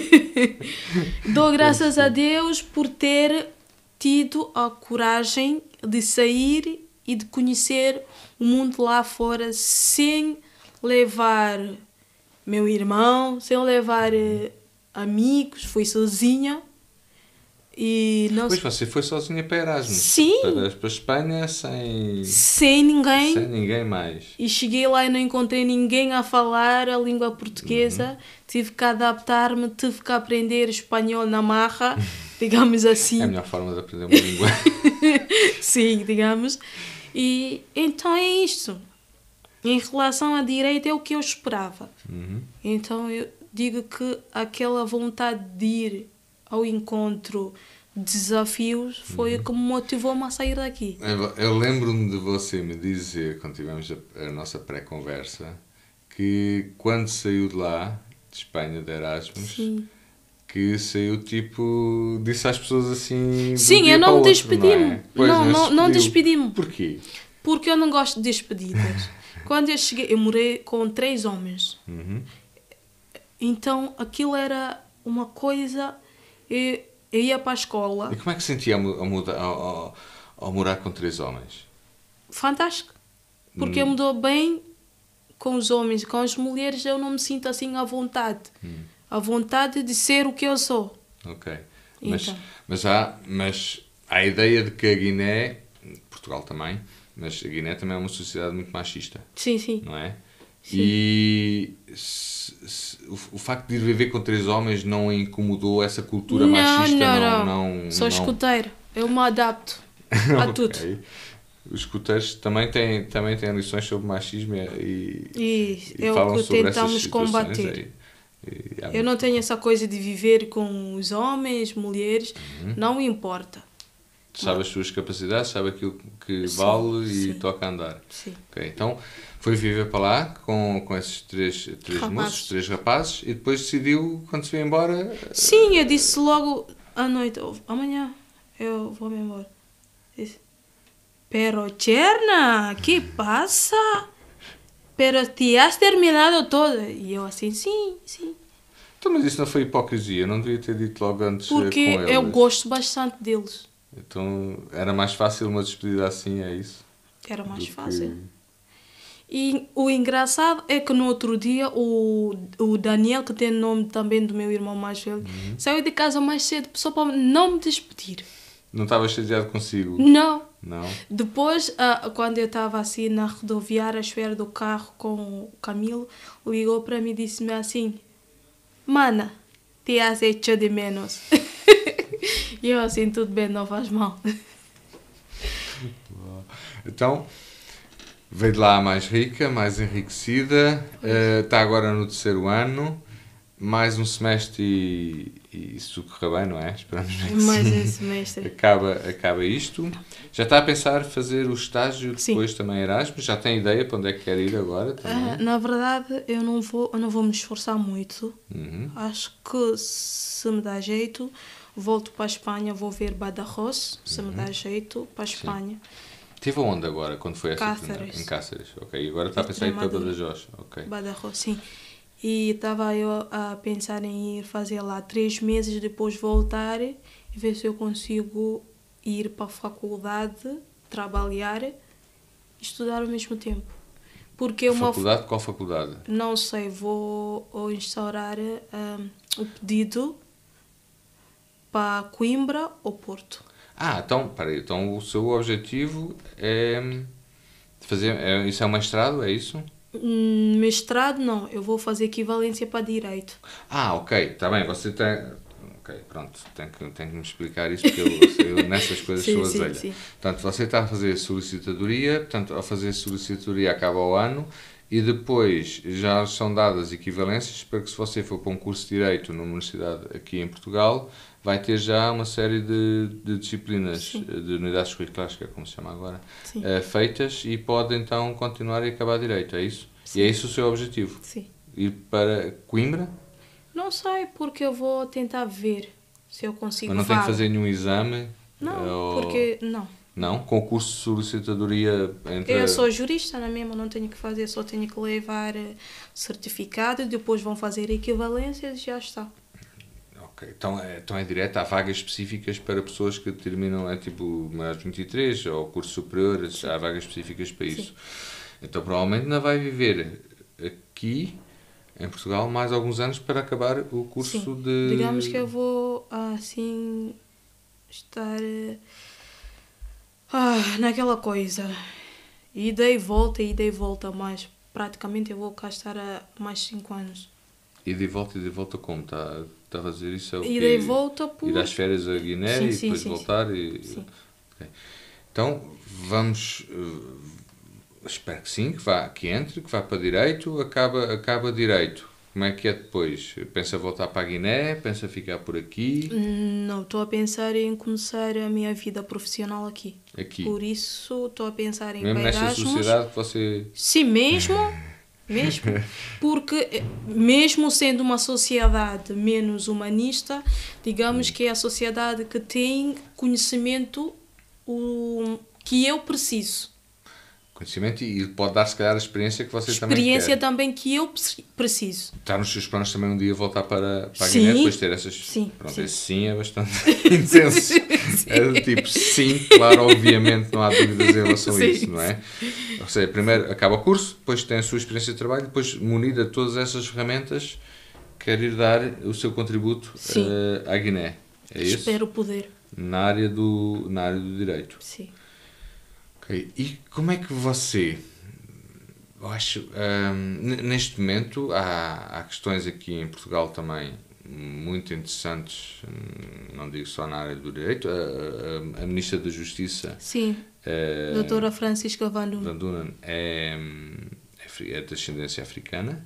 Dou graças a Deus por ter tido a coragem de sair e de conhecer o mundo lá fora sem levar meu irmão, sem levar eh, amigos, fui sozinha. E não pois você foi sozinha para Erasmus. Sim. Para, para a Espanha sem. Sem ninguém. Sem ninguém mais. E cheguei lá e não encontrei ninguém a falar a língua portuguesa. Uhum. Tive que adaptar-me, tive que aprender espanhol na marra. digamos assim. É a melhor forma de aprender uma língua. Sim, digamos. E então é isto. Em relação à direita é o que eu esperava. Uhum. Então eu digo que aquela vontade de ir ao encontro de desafios foi uhum. o que me motivou-me a sair daqui. É, eu lembro-me de você me dizer, quando tivemos a, a nossa pré-conversa, que quando saiu de lá, de Espanha, de Erasmus, Sim que saiu tipo. disse às pessoas assim. Sim, eu não me despedi-me. Não, é? não, não, não despedi-me. Porquê? Porque eu não gosto de despedidas. Quando eu cheguei, eu morei com três homens. Uhum. Então aquilo era uma coisa. Eu, eu, ia para a escola. E como é que sentia ao, mudar ao, morar com três homens? Fantástico. Porque hum. eu bem com os homens, com as mulheres eu não me sinto assim à vontade. Hum a vontade de ser o que eu sou. Ok. Então. Mas, mas, há, mas há a ideia de que a Guiné, Portugal também, mas a Guiné também é uma sociedade muito machista. Sim, sim. Não é? Sim. E se, se, o, o, facto de ir viver com três homens não incomodou essa cultura não, machista? Não, não, não. não Sou não... escuteiro. Eu me adapto a okay. tudo. Os escuteiros também têm, também têm lições sobre machismo e, e, e é falam que sobre tentamos combater. Aí. É é, eu não tenho essa coisa de viver com os homens, mulheres, uhum. não importa. Sabe as tuas capacidades, sabe aquilo que sim, vale sim. e toca a andar. Sim. Okay, então foi viver para lá com, com esses três, três moços, três rapazes, e depois decidiu, quando se foi embora. Eh, sim, eu disse logo à noite: amanhã eu vou-me embora. Disse, Pero, Cherna, que passa? pero te has terminado toda. E eu assim, sim, sim. Então, mas isso não foi hipocrisia, não devia ter dito logo antes eh, Porque com eles. eu gosto bastante deles. Então, era mais fácil uma despedida assim, é isso? Era mais Do fácil. Que... E o engraçado é que no outro dia o, o Daniel, que tem nome também do meu irmão mais velho, uhum. saiu de casa mais cedo só para não me despedir. Não estava chateado consigo? Não. Não. Depois, uh, quando eu estava assim na rodoviária, a chover do carro com o Camilo, ligou para mim e disse-me assim: Mana, te has hecho de menos. e eu assim, tudo bem, não faz mal. Então, veio de lá mais rica, mais enriquecida, está eh, uh, agora no terceiro ano mais um semestre e, e se bem, não é? Esperamos bem que Mais um semestre. Acaba, acaba isto. Já está a pensar fazer o estágio depois Sim. também Erasmus? Já tem ideia para onde é que quer ir agora? Uh, na verdade, eu não vou, eu não vou me esforçar muito. Uhum. Acho que se me dá jeito, volto para a Espanha, vou ver Badajoz, se uhum. me dá uhum. jeito, para a Espanha. Sim. Estive onde agora, quando foi Cáceres. Em Cáceres, ok. E agora está a pensar em ir para Badajoz, ok. Badajoz, sim. E estava eu a pensar em ir fazer lá três meses, depois voltar e ver se eu consigo ir para a faculdade, trabalhar e estudar ao mesmo tempo. Porque uma faculdade, qual faculdade? Não sei, vou, instaurar um, o pedido para Coimbra ou Porto. Ah, então, para então o seu objetivo é hum, fazer, é, isso é um mestrado, é isso? Hum, mestrado não, eu vou fazer equivalência para direito. Ah, ok, está bem, você tem. Ok, pronto, tem que, tem que me explicar isso porque eu, eu nessas coisas sim, sou azelha. Sim, sim. Portanto, você está a fazer solicitadoria, portanto, a fazer solicitadoria acaba o ano e depois já são dadas equivalências para que se você for para um curso de Direito numa universidade aqui em Portugal, vai ter já uma série de, de disciplinas, Sim. Eh, de unidades curriculares, que é como se chama agora, uh, feitas e pode então continuar e acabar Direito, é isso? Sim. E é isso o seu objetivo? Sim. Ir para Coimbra? Não sei, porque eu vou tentar ver se eu consigo Mas não tem que fazer nenhum exame? Não, eh, ou... porque... Não não? Concurso de solicitadoria entre... Eu sou jurista, não é mesmo? Não tenho que fazer, só tenho que levar eh, certificado, depois vão fazer equivalências e já está. Ok, então é, então é direto, há vagas específicas para pessoas que terminam, é tipo, mais 23 ou curso superior, há vagas específicas para isso. Sim. Então provavelmente não vai viver aqui, em Portugal, mais alguns anos para acabar o curso Sim. de... digamos que eu vou, assim, estar eh, ah, naquela coisa. E dei volta, e dei volta, mas praticamente eu vou cá estar há mais 5 anos. E de volta, e de volta como? Está tá a fazer isso? É e dei volta por... Ir às férias a Guiné sim, e sim, depois sim, voltar e... Sim. Okay. Então, vamos... Uh, espero que sim, que vá, que entre, que vá para direito, acaba, acaba direito. Como é que é depois? Pensa voltar para a Guiné? Pensa ficar por aqui? Não, estou a pensar em começar a minha vida profissional aqui. Aqui. Por isso estou a pensar em Mesmo nesta sociedade que você. Sim, mesmo. Mesmo. Porque, eh, mesmo sendo uma sociedade menos humanista, digamos hum. que é a sociedade que tem conhecimento o, que eu preciso. Conhecimento e pode dar, se calhar, a experiência que vocês também Experiência também, que eu preciso. Está nos seus planos também um dia voltar para, para a Guiné, depois ter essas... Sim. Pronto, sim. esse sim é bastante intenso. Sim. É do tipo, sim, claro, obviamente não há dúvidas em relação sim. a isso, não é? Ou seja, primeiro acaba o curso, depois tem a sua experiência de trabalho, depois munida de todas essas ferramentas, quer ir dar o seu contributo uh, à Guiné. É Espero isso? Espero poder. Na área do, na área do direito. Sim. E como é que você. Eu acho. Um, neste momento, há, há questões aqui em Portugal também muito interessantes, hum, não digo só na área do direito, a, a, a Ministra da Justiça. Sim. É, Doutora Francisca Van Dunen. É, hum, é, de ascendência africana.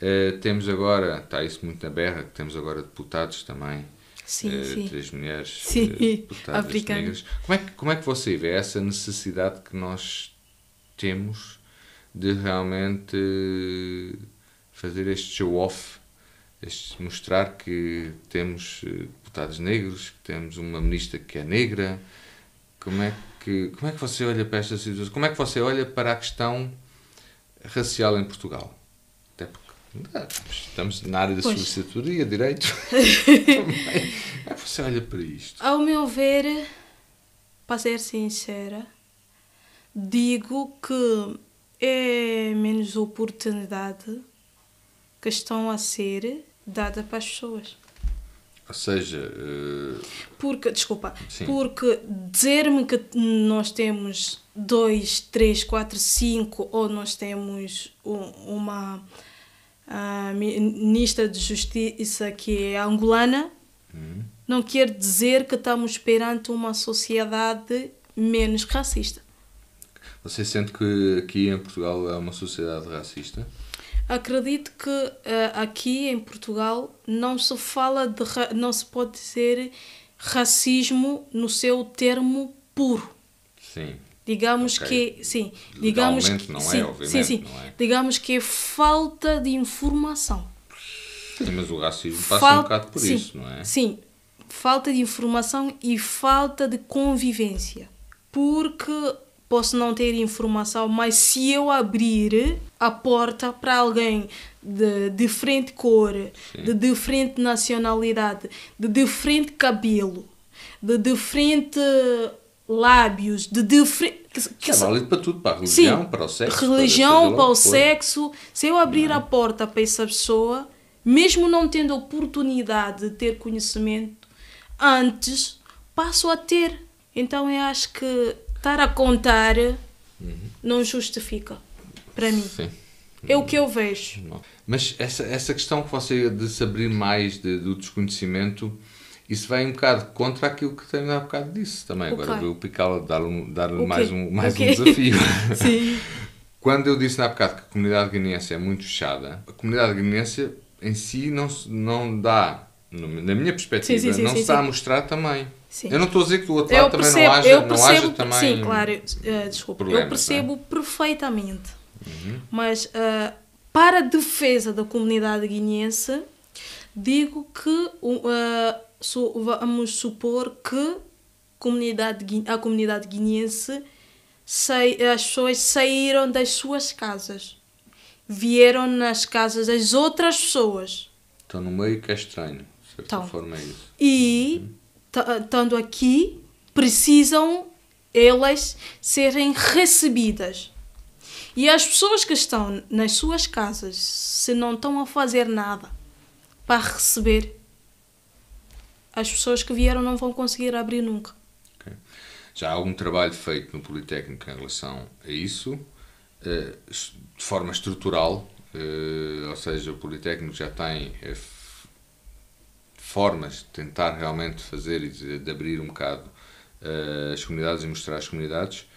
É, temos agora, está isso muito na berra, que temos agora deputados também sim, uh, sim. três mulheres sim. Eh, negras. Como é, que, como é que você vê essa necessidade que nós temos de realmente fazer este show-off, mostrar que temos eh, deputados negros, que temos uma ministra que é negra? Como é que, como é que você olha para esta situação? Como é que você olha para a questão racial em Portugal? Tá, estamos na área da pois. direito. Também. É você olha para isto. Ao meu ver, para ser sincera, digo que é menos oportunidade que estão a ser dada para as pessoas. Ou seja. Uh... Porque, desculpa, Sim. porque dizer-me que nós temos dois, três, quatro, cinco, ou nós temos um, uma a ministra de Justiça, que é angolana, hum. não quer dizer que estamos perante uma sociedade menos racista. Você sente que aqui em Portugal há uma sociedade racista? Acredito que uh, aqui em Portugal não se fala de não se pode dizer racismo no seu termo puro. Sim. Digamos okay. que. Sim. Digamos que, não é, sim, é, obviamente. Sim, sim. É. Digamos que é falta de informação. Sim, mas o racismo passa Fal um bocado por sim, isso, não é? Sim. Falta de informação e falta de convivência. Porque posso não ter informação, mas se eu abrir a porta para alguém de diferente cor, sim. de diferente nacionalidade, de diferente cabelo, de diferente lábios, de diferente. Que, é válido para tudo, para a religião, Sim, para o sexo. Religião, para, para o sexo. Se eu abrir não. É? a porta para essa pessoa, mesmo não tendo oportunidade de ter conhecimento antes, passo a ter. Então eu acho que estar a contar uhum. não justifica para mim. Sim. É o que eu vejo. Não. Mas essa, essa questão que você de se abrir mais de, do desconhecimento isso vai um bocado contra aquilo que tenho há bocado disse também. Okay. Agora, picá Picala dar-lhe dar okay. mais, um, mais okay. um desafio. Sim. Quando eu disse há bocado que a comunidade guineense é muito fechada, a comunidade guineense em si não, não dá, na minha perspectiva, sim, sim, não sim, está a mostrar também. Eu não estou a dizer que do outro lado eu também percebo, não haja, eu percebo, não haja também. Sim, claro, uh, desculpa, eu é? percebo não? perfeitamente. Uhum. Mas uh, para a defesa da comunidade guineense, digo que uh, vamos supor que comunidade, a comunidade guinense as pessoas saíram das suas casas, vieram nas casas das outras pessoas. Estão no meio que é estranho, de certa então, forma é isso. E, uhum. estando aqui, precisam elas serem recebidas. E as pessoas que estão nas suas casas, se não estão a fazer nada, para receber. As pessoas que vieram não vão conseguir abrir nunca. Okay. Já há algum trabalho feito no Politécnico em relação a isso, eh, de forma estrutural, eh, ou seja, o Politécnico já tem eh, formas de tentar realmente fazer e de abrir um bocado as comunidades e mostrar as comunidades.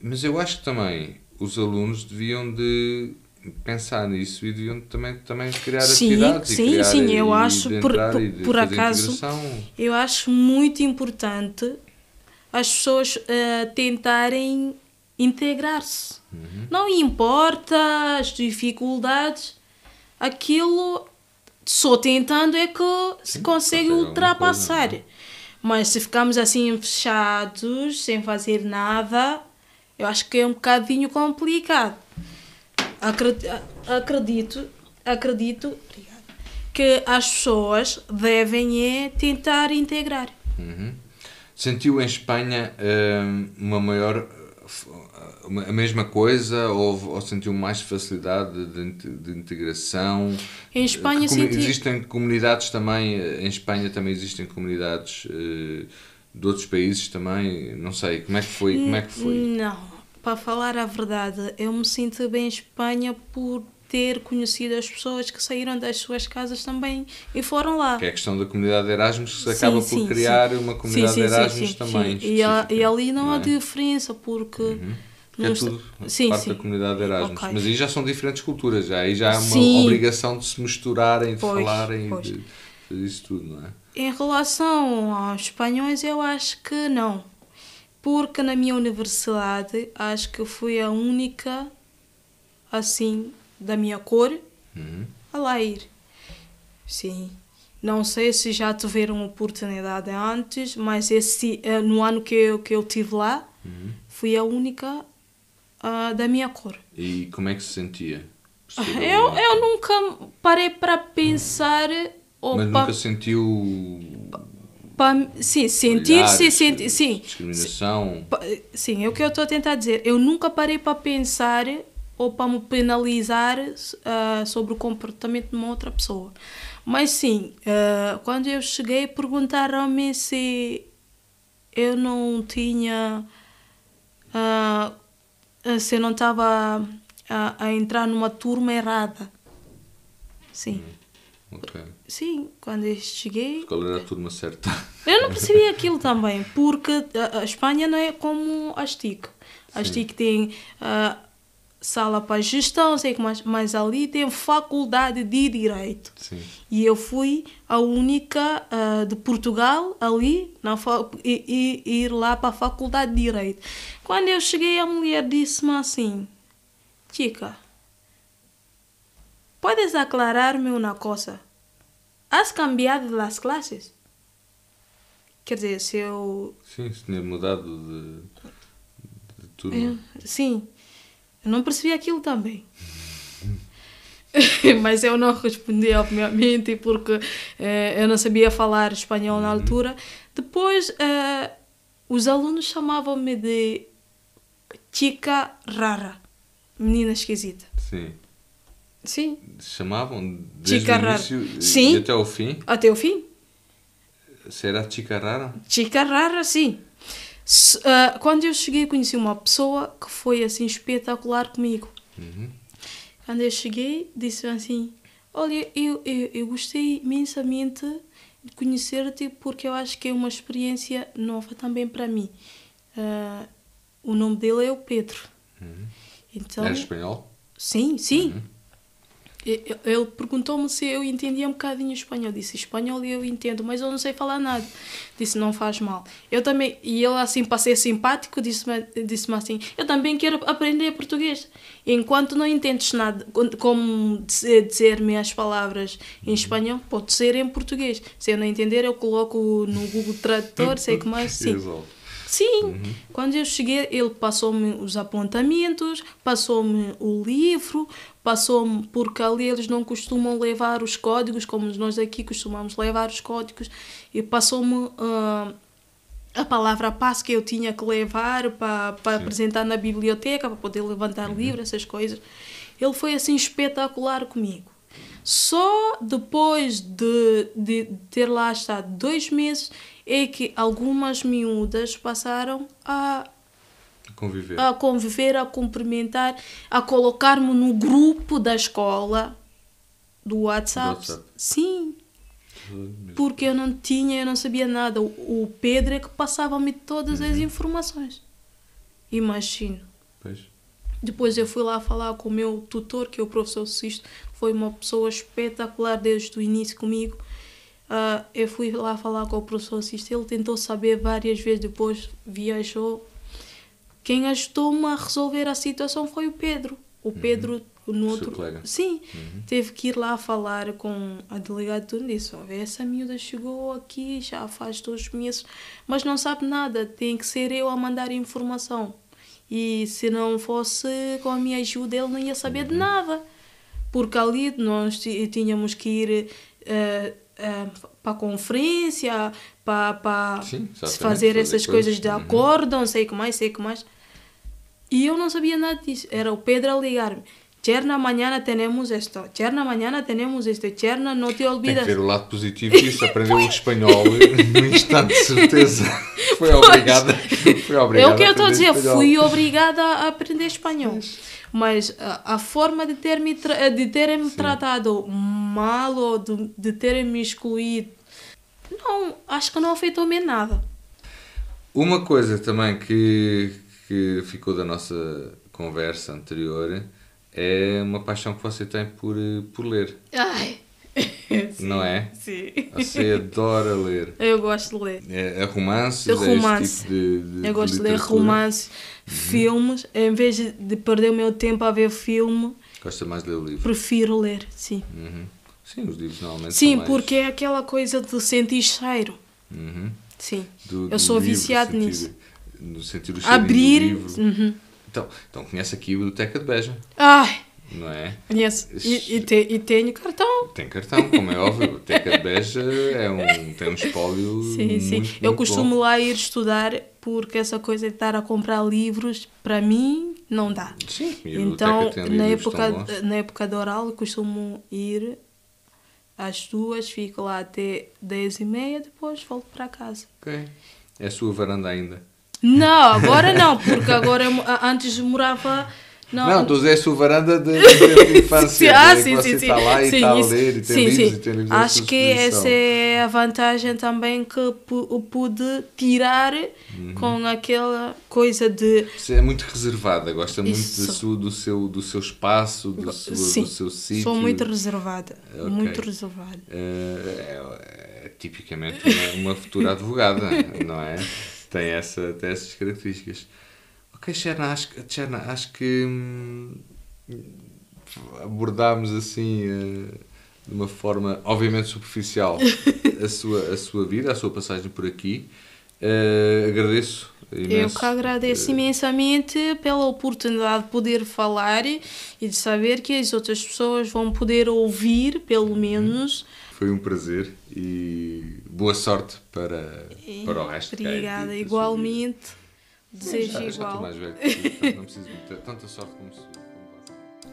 Mas eu acho que também os alunos deviam de pensar nisso e deviam também, também criar sim, atividades sim, e criar sim, eu e acho por, por, por acaso integração. eu acho muito importante as pessoas uh, tentarem integrar-se uhum. não importa as dificuldades aquilo só tentando é que se consegue ultrapassar coisa, é? mas se ficamos assim fechados sem fazer nada eu acho que é um bocadinho complicado acredito, acredito que as pessoas devem é tentar integrar. Uhum. Sentiu em Espanha hum, uma maior a mesma coisa ou, ou sentiu mais facilidade de, de integração? Em Espanha eh, com, senti... existem comunidades também eh, em Espanha também existem comunidades eh, de outros países também não sei como é que foi como é que foi não para falar a verdade, eu me sinto bem em Espanha por ter conhecido as pessoas que saíram das suas casas também e foram lá. Que é a questão da comunidade de Erasmus que se acaba sim, por sim, criar sim. uma comunidade de Erasmus também. E, a, e, ali não, não é? há diferença porque. Uhum. É tudo sim, parte sim. da comunidade de Erasmus. Okay. Mas aí já são diferentes culturas, já. aí já há uma sim. obrigação de se misturarem, de pois, falarem, pois. de fazer isso tudo, não é? Em relação aos espanhóis, eu acho que não porque na minha universidade acho que fui a única, assim, da minha cor uhum. a lá ir. Sim. Não sei se já tiveram oportunidade antes, mas esse, eh, no ano que eu, que eu tive lá, uhum. fui a única uh, da minha cor. E como é que se sentia? Eu, eu nunca parei para pensar. Uhum. Mas nunca sentiu para sim, sentir, sim, sentir, sim. Discriminação. Sim, é o que eu estou a tentar dizer. Eu nunca parei para pensar ou para me penalizar uh, sobre o comportamento de uma outra pessoa. Mas sim, uh, quando eu cheguei, perguntaram-me se eu não tinha. Uh, se eu não estava a, a, entrar numa turma errada. Sim. Hum, ok. Sim, quando eu cheguei. Qual era a turma certa? Eu não percebi aquilo também, porque a Espanha não é como a STIC. A Sim. STIC tem ah, sala para gestão, sei que mais, mas ali tem faculdade de direito. Sim. E eu fui a única ah, de Portugal ali na e, e, ir lá para a faculdade de direito. Quando eu cheguei, a mulher disse-me assim: Chica, podes aclarar-me uma coisa? Has cambiado las clases? Quer dizer, se eu. Sim, se tinha mudado de, de turma. É, sim. Eu não percebi aquilo também. Mas eu não respondi, obviamente, porque eh, eu não sabia falar espanhol na uhum. altura. Depois, eh, os alunos chamavam-me de chica rara, menina esquisita. Sim. Sim. Chamavam desde Chicarrar. o início sim. até o fim? Até o fim. Será Chicarrara? Chicarrara, sim. Se, uh, ah, quando eu cheguei, conheci uma pessoa que foi assim espetacular comigo. Uhum. Quando eu cheguei, disse assim: Olha, eu, eu, eu gostei imensamente de conhecer-te porque eu acho que é uma experiência nova também para mim. Uh, o nome dele é o Pedro. Uhum. Então, é espanhol? Sim, sim. Uhum. Ele perguntou-me se eu entendia um bocadinho espanhol. Eu disse espanhol e eu entendo, mas eu não sei falar nada. Disse, não faz mal. Eu também, e ele assim, para ser simpático, disse-me disse assim: eu também quero aprender português. Enquanto não entendes nada, como dizer-me minhas palavras em uhum. espanhol, pode ser em português. Se eu não entender, eu coloco no Google Tradutor, sei que mais. Sim. Exato. Sim, uhum. quando eu cheguei, ele passou-me os apontamentos, passou-me o livro, passou-me, porque ali eles não costumam levar os códigos, como nós aqui costumamos levar os códigos, e passou-me. Uh, a palavra passo que eu tinha que levar para, apresentar na biblioteca, para poder levantar uhum. livro, essas coisas. Ele foi assim espetacular comigo. Só depois de, de ter lá estado dois meses é que algumas miúdas passaram a conviver. a conviver, a cumprimentar, a colocar-me no grupo da escola do WhatsApp. Do WhatsApp. Sim. Porque eu não tinha, eu não sabia nada. O Pedro é que passava-me todas uhum. as informações. Imagino. Depois eu fui lá falar com o meu tutor, que é o professor Sisto, foi uma pessoa espetacular desde o início comigo. Uh, eu fui lá falar com o professor Sisto, ele tentou saber várias vezes, depois viajou. Quem ajudou-me a resolver a situação foi o Pedro. O uhum. Pedro, uhum. no outro. Sim, uhum. teve que ir lá falar com a delegada de disse: essa miúda chegou aqui já faz dois meses, mas não sabe nada, tem que ser eu a mandar informação. E se não fosse com a minha ajuda, ele não ia saber de uhum. nada. Porque ali nós tínhamos que ir uh, uh, para conferência, para, para Sim, fazer, fazer, essas coisas, coisas de uhum. acordo, não sei o que mais, sei o que mais. E eu não sabia nada disso. Era o Pedro a ligar-me. Cherna, amanhã tenemos esto. Cherna, amanhã tenemos esto. Cherna, não te olvidas. Tem que ver o lado positivo disso. Aprendeu o espanhol no instante, certeza. Foi obrigada. Foi obrigada. É o que eu estou a dizer. Espanhol. Fui obrigada a aprender espanhol. Mas a, a forma de terem-me tra eh, ter tratado mal ou de, de terem-me excluído, não, acho que não afetou-me nada. Uma coisa também que, que ficou da nossa conversa anterior é uma paixão que você tem por, eh, por ler. Ai! Sim, não é? Sim. Você adora ler. Eu gosto de ler. É, é é, é tipo romance. Tipo de, de, Eu gosto de, de ler romances, uhum. filmes. Em vez de perder o meu tempo a ver filme... Gosta mais de ler o livro? Prefiro ler, sim. Uhum. Sim, os livros normalmente Sim, mais... porque é aquela coisa de sentir cheiro. Uhum. Sim. Do, Eu do sou viciado nisso. No sentido cheiro. Abrir... Do livro. Uhum. Então, então conhece aqui o Biblioteca Teca de Beja. Ai! Não é? Conheço. E, e, te, e tenho cartão. Tem cartão, como é óbvio. O Teca de Beja é um, tem um espólio. Sim, muito, sim. Muito Eu costumo bom. lá ir estudar porque essa coisa de estar a comprar livros, para mim, não dá. Sim, então, na época, na época da oral, costumo ir às duas, fico lá até dez e meia, depois volto para casa. Ok. É a sua varanda ainda? Não, agora não, porque agora antes morava. Não, não tu és varanda de infância. ah, né? sim, você ah, sim, está sim. Tá lá e sim, está isso. a ler e tem sim, livros sim. e tem livros Acho que essa é a vantagem também que pude tirar uhum. com aquela coisa de. Você é muito reservada, gosta muito sua, do, seu, do seu espaço, do, seu sim, do seu sítio. Sou muito reservada. É, okay. Muito reservada. Uh, é, é, tipicamente uma, uma futura advogada, não é? tem, essa, tem essas características. Ok, Xena, acho, Xena, acho que hum, abordámos assim uh, de uma forma obviamente superficial a sua, a sua vida, a sua passagem por aqui. Uh, agradeço Imenso. Eu que agradeço eh, imensamente pela oportunidade de poder falar e de saber que as outras pessoas vão poder ouvir, pelo menos. Foi um prazer e boa sorte para, para o resto. É obrigada, é, igualmente. Desejo igual. Já mais velho, não preciso de tanta sorte como se.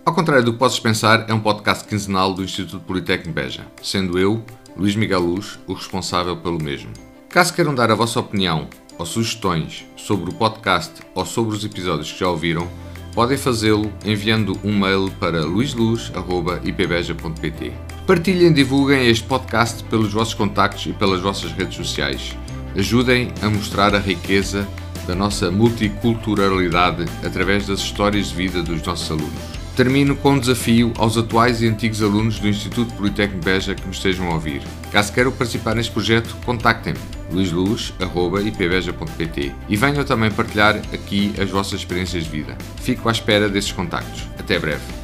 Ao contrário do que podes pensar, é um podcast quinzenal do Instituto Politécnico Beja, sendo eu, Luís Miguel Luz, o responsável pelo mesmo. Caso queiram dar a vossa opinião ou sugestões sobre o podcast ou sobre os episódios que já ouviram, podem fazê-lo enviando um mail para luisluz.ipbeja.pt. Partilhem, divulguem este podcast pelos vossos contactos e pelas vossas redes sociais. Ajudem a mostrar a riqueza da nossa multiculturalidade através das histórias de vida dos nossos alunos. Termino com um desafio aos atuais e antigos alunos do Instituto Politécnico Beja que nos estejam a ouvir. Caso queiram participar neste projeto, contactem-me luisluz.ipbeja.pt e venham também partilhar aqui as vossas experiências de vida. Fico à espera desses contactos. Até breve.